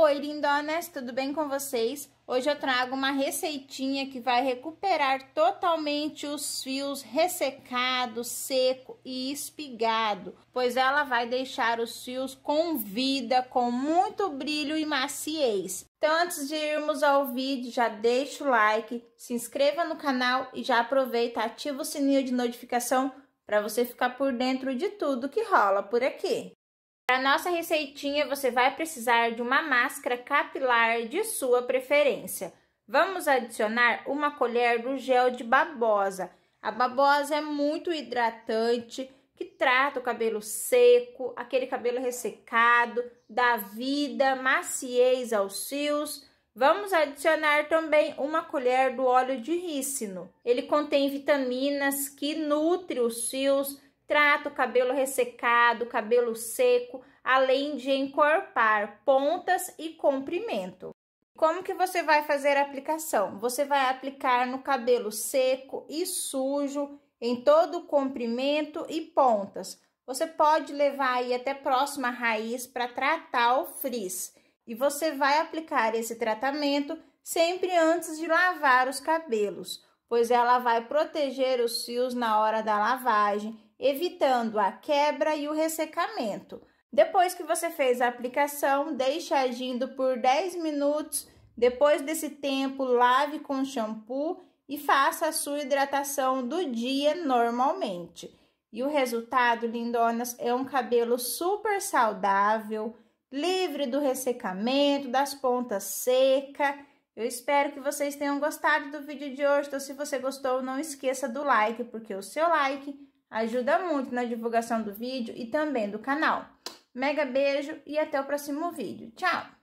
Oi, lindonas, tudo bem com vocês? Hoje eu trago uma receitinha que vai recuperar totalmente os fios ressecado, seco e espigado, pois ela vai deixar os fios com vida, com muito brilho e maciez. Então, antes de irmos ao vídeo, já deixa o like, se inscreva no canal e já aproveita, ativa o sininho de notificação para você ficar por dentro de tudo que rola por aqui. Para nossa receitinha, você vai precisar de uma máscara capilar de sua preferência. Vamos adicionar uma colher do gel de babosa. A babosa é muito hidratante, que trata o cabelo seco, aquele cabelo ressecado, dá vida, maciez aos fios. Vamos adicionar também uma colher do óleo de rícino. Ele contém vitaminas que nutre os fios, Trata o cabelo ressecado, cabelo seco, além de encorpar pontas e comprimento. Como que você vai fazer a aplicação? Você vai aplicar no cabelo seco e sujo, em todo o comprimento e pontas. Você pode levar aí até próxima raiz para tratar o frizz. E você vai aplicar esse tratamento sempre antes de lavar os cabelos pois ela vai proteger os fios na hora da lavagem, evitando a quebra e o ressecamento. Depois que você fez a aplicação, deixe agindo por 10 minutos. Depois desse tempo, lave com shampoo e faça a sua hidratação do dia normalmente. E o resultado, lindonas, é um cabelo super saudável, livre do ressecamento, das pontas secas eu espero que vocês tenham gostado do vídeo de hoje. Então, se você gostou, não esqueça do like, porque o seu like ajuda muito na divulgação do vídeo e também do canal. Mega beijo e até o próximo vídeo. Tchau!